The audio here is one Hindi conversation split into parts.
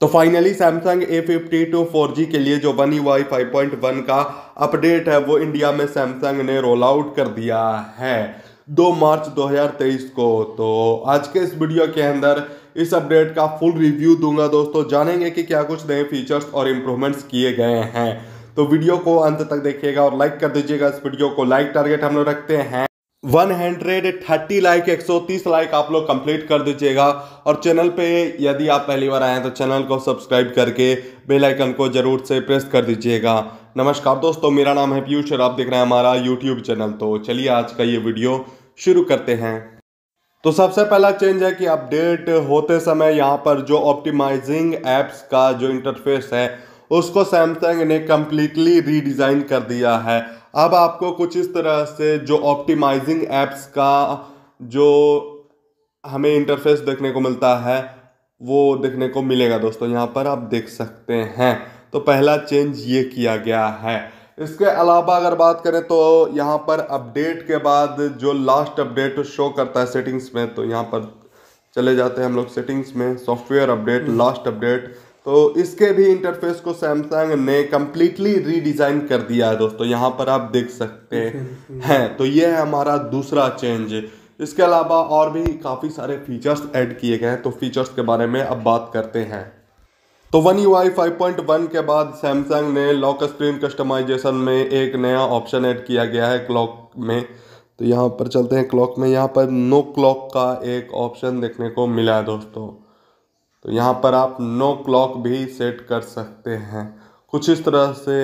तो finally Samsung A fifty two four G के लिए जो One U five point one का अपडेट है वो इंडिया में सैमसंग ने रोल आउट कर दिया है दो मार्च 2023 को तो आज के इस वीडियो के अंदर इस अपडेट का फुल रिव्यू दूंगा दोस्तों जानेंगे कि क्या कुछ नए फीचर्स और इम्प्रूवमेंट्स किए गए हैं तो वीडियो को अंत तक देखिएगा और लाइक कर दीजिएगा इस वीडियो को लाइक टारगेट हम लोग रखते हैं वन हंड्रेड थर्टी लाइक एक सौ तीस लाइक आप लोग कंप्लीट कर दीजिएगा और चैनल पे यदि आप पहली बार आए हैं तो चैनल को सब्सक्राइब करके बेल आइकन को ज़रूर से प्रेस कर दीजिएगा नमस्कार दोस्तों मेरा नाम है पीयूष और आप देख रहे हैं हमारा यूट्यूब चैनल तो चलिए आज का ये वीडियो शुरू करते हैं तो सबसे पहला चेंज है कि अपडेट होते समय यहाँ पर जो ऑप्टिमाइजिंग एप्स का जो इंटरफेस है उसको सैमसंग ने कम्प्लीटली रीडिज़ाइन कर दिया है अब आपको कुछ इस तरह से जो ऑप्टिमाइजिंग एप्स का जो हमें इंटरफेस देखने को मिलता है वो देखने को मिलेगा दोस्तों यहाँ पर आप देख सकते हैं तो पहला चेंज ये किया गया है इसके अलावा अगर बात करें तो यहाँ पर अपडेट के बाद जो लास्ट अपडेट शो करता है सेटिंग्स में तो यहाँ पर चले जाते हैं हम लोग सेटिंग्स में सॉफ्टवेयर अपडेट लास्ट अपडेट तो इसके भी इंटरफेस को सैमसंग ने कम्प्लीटली रीडिज़ाइन कर दिया है दोस्तों यहाँ पर आप देख सकते हैं तो ये है हमारा दूसरा चेंज इसके अलावा और भी काफ़ी सारे फीचर्स ऐड किए गए हैं तो फीचर्स के बारे में अब बात करते हैं तो One U I five point one के बाद सैमसंग ने लॉक स्क्रीन कस्टमाइजेशन में एक नया ऑप्शन ऐड किया गया है क्लॉक में तो यहाँ पर चलते हैं क्लॉक में यहाँ पर नो क्लॉक का एक ऑप्शन देखने को मिला है दोस्तों तो यहाँ पर आप नो क्लॉक भी सेट कर सकते हैं कुछ इस तरह से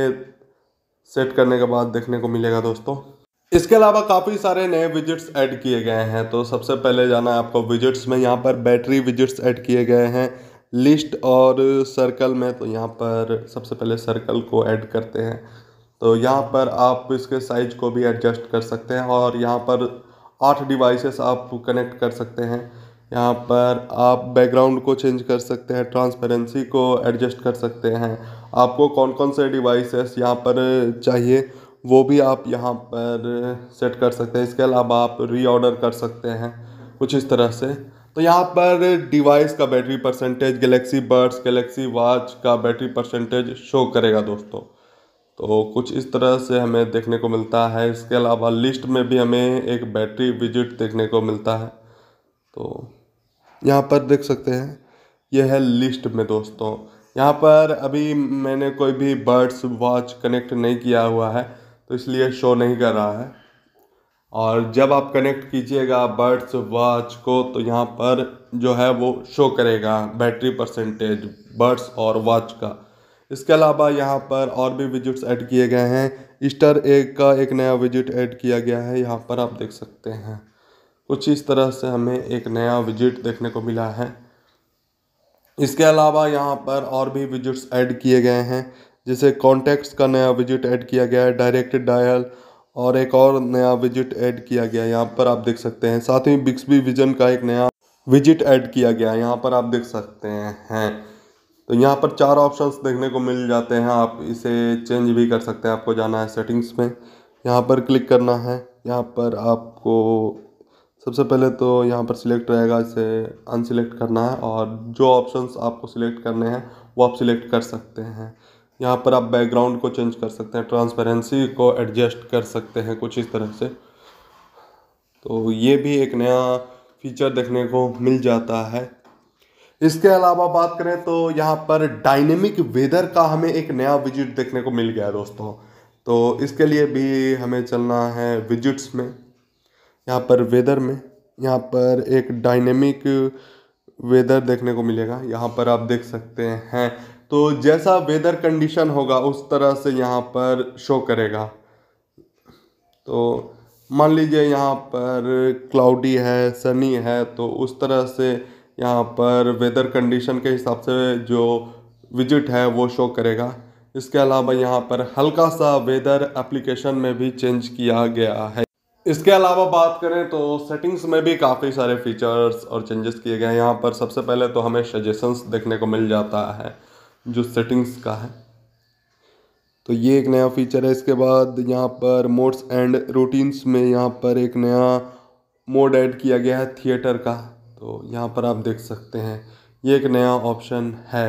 सेट करने के बाद देखने को मिलेगा दोस्तों इसके अलावा काफ़ी सारे नए विजिट्स ऐड किए गए हैं तो सबसे पहले जाना है आपको विजिट्स में यहाँ पर बैटरी विजिट्स ऐड किए गए हैं लिस्ट और सर्कल में तो यहाँ पर सबसे पहले सर्कल को ऐड करते हैं तो यहाँ पर आप इसके साइज को भी एडजस्ट कर सकते हैं और यहाँ पर आठ डिवाइसेस आप कनेक्ट कर सकते हैं यहाँ पर आप बैकग्राउंड को चेंज कर सकते हैं ट्रांसपेरेंसी को एडजस्ट कर सकते हैं आपको कौन कौन से डिवाइसेस यहाँ पर चाहिए वो भी आप यहाँ पर सेट कर सकते हैं इसके अलावा आप रीऑर्डर कर सकते हैं कुछ इस तरह से तो यहाँ पर डिवाइस का battery percentage Galaxy Buds Galaxy Watch का बैटरी परसेंटेज शो करेगा दोस्तों तो कुछ इस तरह से हमें देखने को मिलता है इसके अलावा लिस्ट में भी हमें एक बैटरी विजिट देखने को मिलता है तो यहाँ पर देख सकते हैं यह है लिस्ट में दोस्तों यहाँ पर अभी मैंने कोई भी बर्ड्स वॉच कनेक्ट नहीं किया हुआ है तो इसलिए शो नहीं कर रहा है और जब आप कनेक्ट कीजिएगा बर्ड्स वॉच को तो यहाँ पर जो है वो शो करेगा बैटरी परसेंटेज बर्ड्स और वॉच का इसके अलावा यहाँ पर और भी विजिट्स ऐड किए गए हैं ईस्टर एग का एक नया विजिट ऐड किया गया है यहाँ पर आप देख सकते हैं कुछ इस तरह से हमें एक नया विजिट देखने को मिला है इसके अलावा यहाँ पर और भी विजिट्स ऐड किए गए हैं जैसे कॉन्टैक्ट्स का नया विजिट ऐड किया गया है डायरेक्ट डायल और एक और नया विजिट ऐड किया गया है यहाँ पर आप देख सकते हैं साथ ही बिक्सबी विजन का एक नया विजिट ऐड किया गया है यहाँ पर आप देख सकते हैं तो यहाँ पर चार ऑप्शंस देखने को मिल जाते हैं आप इसे चेंज भी कर सकते हैं आपको जाना है सेटिंग्स में यहाँ पर क्लिक करना है यहाँ पर आपको सबसे पहले तो यहाँ पर सिलेक्ट रहेगा इसे अनसिलेक्ट करना है और जो ऑप्शंस आपको सिलेक्ट करने हैं वो आप सिलेक्ट कर सकते हैं यहाँ पर आप बैकग्राउंड को चेंज कर सकते हैं ट्रांसपेरेंसी को एडजस्ट कर सकते हैं कुछ इस तरह से तो ये भी एक नया फीचर देखने को मिल जाता है इसके अलावा बात करें तो यहाँ पर डायनेमिक वेदर का हमें एक नया विजिट देखने को मिल गया दोस्तों तो इसके लिए भी हमें चलना है विजिट्स में यहाँ पर वेदर में यहाँ पर एक डायनेमिक वेदर देखने को मिलेगा यहाँ पर आप देख सकते हैं तो जैसा वेदर कंडीशन होगा उस तरह से यहाँ पर शो करेगा तो मान लीजिए यहाँ पर क्लाउडी है सनी है तो उस तरह से यहाँ पर वेदर कंडीशन के हिसाब से जो विजिट है वो शो करेगा इसके अलावा यहाँ पर हल्का सा वेदर एप्लीकेशन में भी चेंज किया गया है इसके अलावा बात करें तो सेटिंग्स में भी काफ़ी सारे फीचर्स और चेंजेस किए गए हैं यहाँ पर सबसे पहले तो हमें सजेशंस देखने को मिल जाता है जो सेटिंग्स का है तो ये एक नया फीचर है इसके बाद यहाँ पर मोड्स एंड रूटीन्स में यहाँ पर एक नया मोड ऐड किया गया है थिएटर का तो यहाँ पर आप देख सकते हैं ये एक नया ऑप्शन है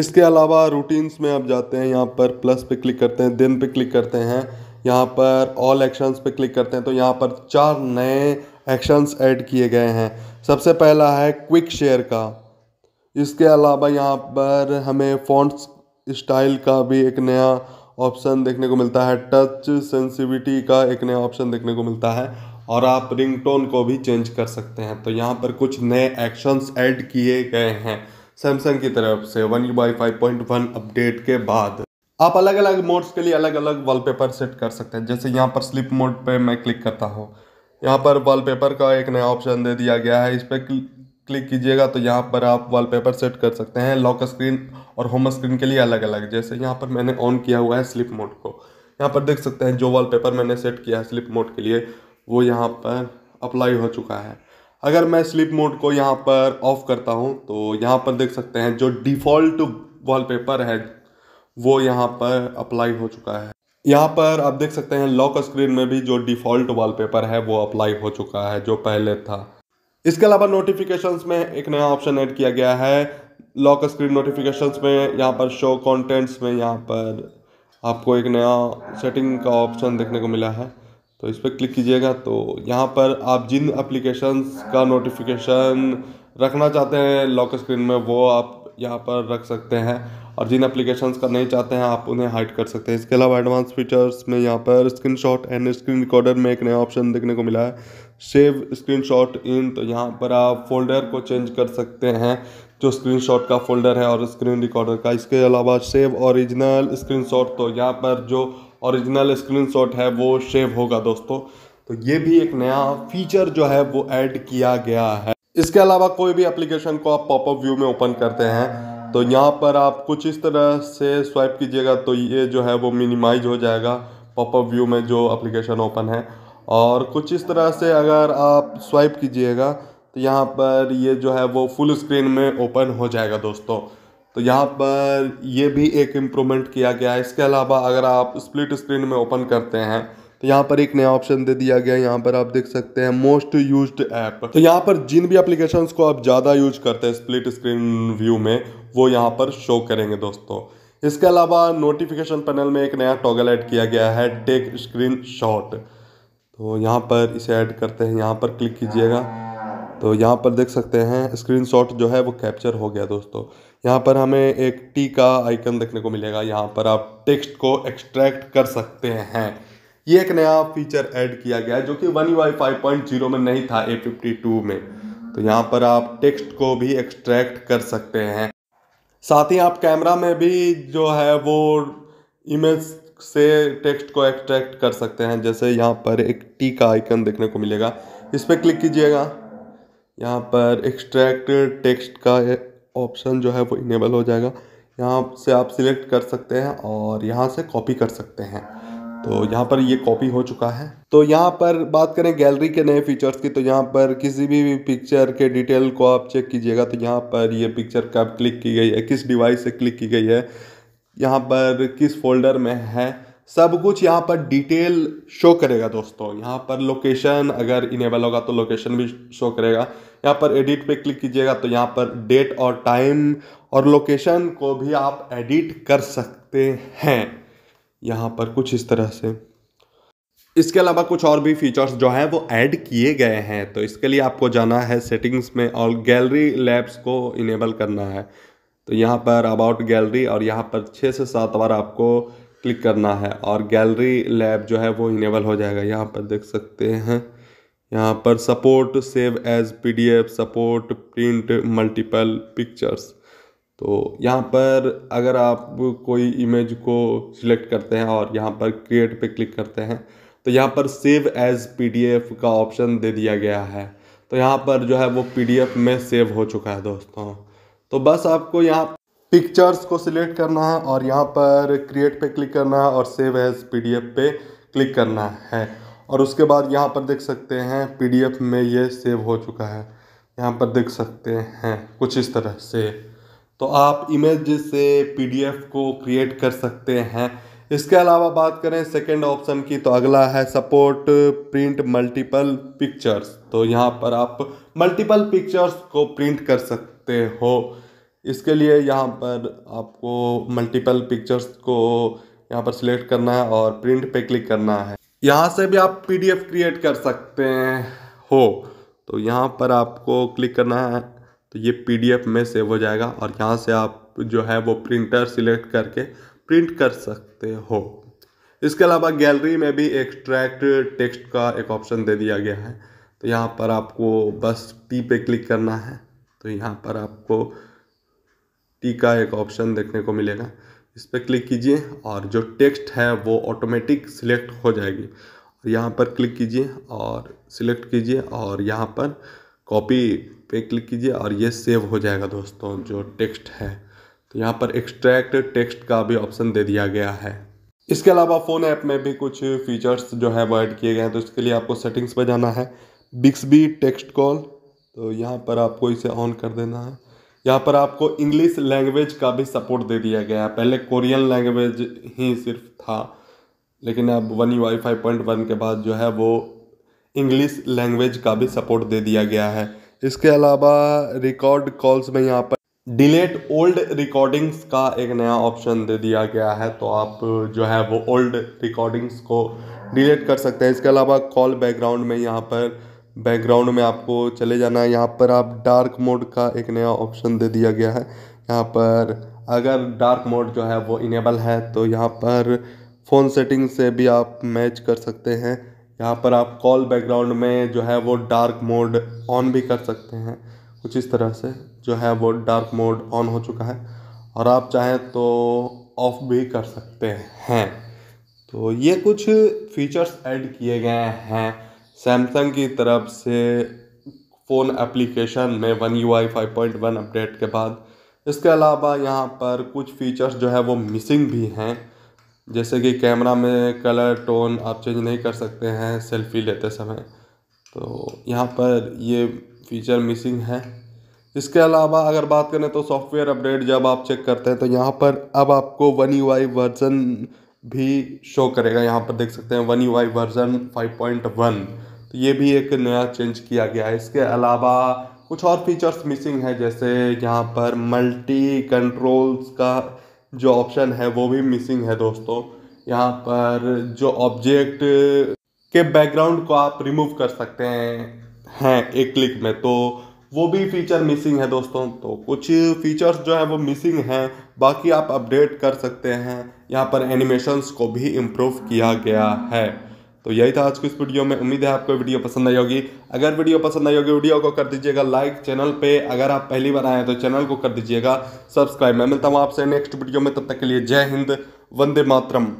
इसके अलावा रूटीन्स में आप जाते हैं यहाँ पर प्लस पे क्लिक करते हैं दिन पे क्लिक करते हैं यहाँ पर ऑल एक्शंस पे क्लिक करते हैं तो यहाँ पर चार नए एक्शंस ऐड किए गए हैं सबसे पहला है क्विक शेयर का इसके अलावा यहाँ पर हमें फॉन्ट्स स्टाइल का भी एक नया ऑप्शन देखने को मिलता है टच सेंसिविटी का एक नया ऑप्शन देखने को मिलता है और आप रिंगटोन को भी चेंज कर सकते हैं तो यहाँ पर कुछ नए एक्शंस ऐड किए गए हैं सैमसंग की तरफ से One U by five point one update के बाद आप अलग अलग मोड्स के लिए अलग अलग वॉलपेपर सेट कर सकते हैं जैसे यहाँ पर स्लिप मोड पे मैं क्लिक करता हूँ यहाँ पर वॉलपेपर का एक नया ऑप्शन दे दिया गया है इस पर क्लिक कीजिएगा तो यहाँ पर आप वॉलपेपर सेट कर सकते हैं लॉक स्क्रीन और होम स्क्रीन के लिए अलग अलग जैसे यहाँ पर मैंने ऑन किया हुआ है स्लिप मोड को यहाँ पर देख सकते हैं जो वॉलपेपर मैंने सेट किया है स्लिप मोड के लिए वो यहाँ पर अप्लाई हो चुका है अगर मैं स्लिप मोड को यहाँ पर ऑफ करता हूँ तो यहाँ पर देख सकते हैं जो डिफ़ॉल्ट वॉलपेपर है वो यहाँ पर अप्लाई हो चुका है यहाँ पर आप देख सकते हैं लॉक स्क्रीन में भी जो डिफ़ॉल्ट वॉलपेपर है वो अप्लाई हो चुका है जो पहले था इसके अलावा नोटिफिकेशंस में एक नया ऑप्शन ऐड किया गया है लॉक स्क्रीन नोटिफिकेशंस में यहाँ पर शो कंटेंट्स में यहाँ पर आपको एक नया सेटिंग का ऑप्शन देखने को मिला है तो इस पर क्लिक कीजिएगा तो यहाँ पर आप जिन एप्लीकेशंस का नोटिफिकेशन रखना चाहते हैं लॉक स्क्रीन में वो आप यहाँ पर रख सकते हैं और जिन एप्लीकेशंस का नहीं चाहते हैं आप उन्हें हाइड कर सकते हैं इसके अलावा एडवांस फीचर्स में यहाँ पर स्क्रीन एंड स्क्रीन रिकॉर्डर में एक नया ऑप्शन देखने को मिला है सेव स्क्रीन इन तो यहाँ पर आप फोल्डर को चेंज कर सकते हैं जो स्क्रीनशॉट का फोल्डर है और स्क्रीन रिकॉर्डर का इसके अलावा सेव ओरिजिनल स्क्रीनशॉट तो यहाँ पर जो ओरिजिनल स्क्रीनशॉट है वो सेव होगा दोस्तों तो ये भी एक नया फीचर जो है वो ऐड किया गया है इसके अलावा कोई भी एप्लीकेशन को आप पॉपअप व्यू में ओपन करते हैं तो यहाँ पर आप कुछ इस तरह से स्वाइप कीजिएगा तो ये जो है वो मिनिमाइज हो जाएगा पॉपअप व्यू में जो एप्लीकेशन ओपन है और कुछ इस तरह से अगर आप स्वाइप कीजिएगा तो यहाँ पर ये जो है वो फुल स्क्रीन में ओपन हो जाएगा दोस्तों तो यहाँ पर ये भी एक इम्प्रूवमेंट किया गया है इसके अलावा अगर आप स्प्लिट स्क्रीन में ओपन करते हैं तो यहाँ पर एक नया ऑप्शन दे दिया गया है यहाँ पर आप देख सकते हैं मोस्ट यूज ऐप तो यहाँ पर जिन भी एप्लीकेशन को आप ज़्यादा यूज करते हैं स्प्लिट स्क्रीन व्यू में वो यहाँ पर शो करेंगे दोस्तों इसके अलावा नोटिफिकेशन पैनल में एक नया टॉगल ऐड किया गया है टेक स्क्रीन शॉट तो यहाँ पर इसे ऐड करते हैं यहाँ पर क्लिक कीजिएगा तो यहाँ पर देख सकते हैं स्क्रीन शॉट जो है वो कैप्चर हो गया दोस्तों यहाँ पर हमें एक टी का आइकन देखने को मिलेगा यहाँ पर आप टेक्स्ट को एक्सट्रैक्ट कर सकते हैं ये एक नया फीचर ऐड किया गया है जो कि One U I five point zero में नहीं था ए फिफ्टी टू में तो यहाँ पर आप टेक्स्ट को भी एक्सट्रैक्ट कर सकते हैं साथ ही आप कैमरा में भी जो है वो इमेज से टेक्स्ट को एक्सट्रैक्ट कर सकते हैं जैसे यहाँ पर एक टी का आइकन देखने को मिलेगा इस पर क्लिक कीजिएगा यहाँ पर एक्सट्रैक्ट टेक्स्ट का ऑप्शन जो है वो इनेबल हो जाएगा यहाँ से आप सिलेक्ट कर सकते हैं और यहाँ से कॉपी कर सकते हैं तो यहाँ पर ये कॉपी हो चुका है तो यहाँ पर बात करें गैलरी के नए फीचर्स की तो यहाँ पर किसी भी पिक्चर के डिटेल को आप चेक कीजिएगा तो यहाँ पर ये पिक्चर कब क्लिक की गई है किस डिवाइस से क्लिक की गई है यहाँ पर किस फोल्डर में है सब कुछ यहाँ पर डिटेल शो करेगा दोस्तों यहाँ पर लोकेशन अगर इनेबल होगा तो लोकेशन भी शो करेगा यहाँ पर एडिट पे क्लिक कीजिएगा तो यहाँ पर डेट और टाइम और लोकेशन को भी आप एडिट कर सकते हैं यहाँ पर कुछ इस तरह से इसके अलावा कुछ और भी फीचर्स जो हैं वो ऐड किए गए हैं तो इसके लिए आपको जाना है सेटिंग्स में और गैलरी लैब्स को इनेबल करना है तो यहाँ पर अबाउट गैलरी और यहाँ पर छः से सात बार आपको क्लिक करना है और गैलरी लैब जो है वो इनेबल हो जाएगा यहाँ पर देख सकते हैं यहाँ पर support save as PDF support print multiple pictures तो यहाँ पर अगर आप कोई इमेज को सिलेक्ट करते हैं और यहाँ पर क्रिएट पे क्लिक करते हैं तो यहाँ पर सेव एज़ पीडीएफ का ऑप्शन दे दिया गया है तो यहाँ पर जो है वो पीडीएफ में सेव हो चुका है दोस्तों तो बस आपको यहाँ पिक्चर्स को सिलेक्ट करना है और यहाँ पर क्रिएट पे क्लिक करना है और सेव एज़ पीडीएफ पे क्लिक करना है और उसके बाद यहाँ पर देख सकते हैं पीडीएफ में ये सेव हो चुका है यहाँ पर देख सकते हैं कुछ इस तरह से तो आप इमेज से पीडीएफ को क्रिएट कर सकते हैं इसके अलावा बात करें सेकेंड ऑप्शन की तो अगला है सपोर्ट प्रिंट मल्टीपल पिक्चर्स तो यहाँ पर आप मल्टीपल पिक्चर्स को प्रिंट कर सकते हो इसके लिए यहाँ पर आपको मल्टीपल पिक्चर्स को यहाँ पर सिलेक्ट करना है और प्रिंट पे क्लिक करना है यहाँ से भी आप पीडीएफ क्रिएट कर सकते हो तो यहाँ पर आपको क्लिक करना है तो ये पीडीएफ में सेव हो जाएगा और यहाँ से आप जो है वो प्रिंटर सिलेक्ट करके प्रिंट कर सकते हो इसके अलावा गैलरी में भी एक्सट्रैक्ट टेक्स्ट का एक ऑप्शन दे दिया गया है तो यहाँ पर आपको बस टी पे क्लिक करना है तो यहाँ पर आपको टी का एक ऑप्शन देखने को मिलेगा इस पर क्लिक कीजिए और जो टेक्स्ट है वो ऑटोमेटिक सिलेक्ट हो जाएगी यहाँ पर क्लिक कीजिए और सिलेक्ट कीजिए और यहाँ पर कॉपी पे क्लिक कीजिए और ये सेव हो जाएगा दोस्तों जो टेक्स्ट है तो यहाँ पर एक्सट्रैक्ट टेक्स्ट का भी ऑप्शन दे दिया गया है इसके अलावा फ़ोन ऐप में भी कुछ फीचर्स जो है वो ऐड किए गए हैं तो इसके लिए आपको सेटिंग्स पर जाना है बिक्सबी टेक्स्ट कॉल तो यहाँ पर आपको इसे ऑन कर देना है यहाँ पर आपको इंग्लिश लैंग्वेज का भी सपोर्ट दे दिया गया है पहले कोरियन लैंग्वेज ही सिर्फ था लेकिन अब One U five point one के बाद जो है वो इंग्लिश लैंग्वेज का भी सपोर्ट दे दिया गया है इसके अलावा रिकॉर्ड कॉल्स में यहाँ पर डिलेट ओल्ड रिकॉर्डिंग्स का एक नया ऑप्शन दे दिया गया है तो आप जो है वो ओल्ड रिकॉर्डिंग्स को डिलेट कर सकते हैं इसके अलावा कॉल बैकग्राउंड में यहाँ पर बैकग्राउंड में आपको चले जाना है यहाँ पर आप डार्क मोड का एक नया ऑप्शन दे दिया गया है यहाँ पर अगर डार्क मोड जो है वो इनेबल है तो यहाँ पर फ़ोन सेटिंग से भी आप मैच कर सकते हैं यहाँ पर आप कॉल बैकग्राउंड में जो है वो डार्क मोड ऑन भी कर सकते हैं कुछ इस तरह से जो है वो डार्क मोड ऑन हो चुका है और आप चाहें तो ऑफ भी कर सकते हैं तो ये कुछ फीचर्स ऐड किए गए हैं सैमसंग की तरफ से फ़ोन एप्लीकेशन में One U I five point one update के बाद इसके अलावा यहाँ पर कुछ फीचर्स जो है वो मिसिंग भी हैं जैसे कि कैमरा में कलर टोन आप चेंज नहीं कर सकते हैं सेल्फ़ी लेते समय तो यहाँ पर ये फ़ीचर मिसिंग है इसके अलावा अगर बात करें तो सॉफ्टवेयर अपडेट जब आप चेक करते हैं तो यहाँ पर अब आपको वन यू आई वर्जन भी शो करेगा यहाँ पर देख सकते हैं One U I version five point one तो ये भी एक नया चेंज किया गया है इसके अलावा कुछ और फीचर्स मिसिंग है जैसे यहाँ पर मल्टी कंट्रोल्स का जो ऑप्शन है वो भी मिसिंग है दोस्तों यहाँ पर जो ऑब्जेक्ट के बैकग्राउंड को आप रिमूव कर सकते हैं हैं एक क्लिक में तो वो भी फीचर मिसिंग है दोस्तों तो कुछ फीचर्स जो है वो मिसिंग हैं बाकी आप अपडेट कर सकते हैं यहाँ पर एनिमेशंस को भी इम्प्रूव किया गया है तो यही था आज की इस वीडियो में उम्मीद है आपको वीडियो पसंद आई होगी अगर वीडियो पसंद आई होगी वीडियो को कर दीजिएगा लाइक चैनल पे अगर आप पहली बार आए हैं तो चैनल को कर दीजिएगा सब्सक्राइब मैं मिलता हूँ आपसे नेक्स्ट वीडियो में तब तक के लिए जय हिंद वंदे मातरम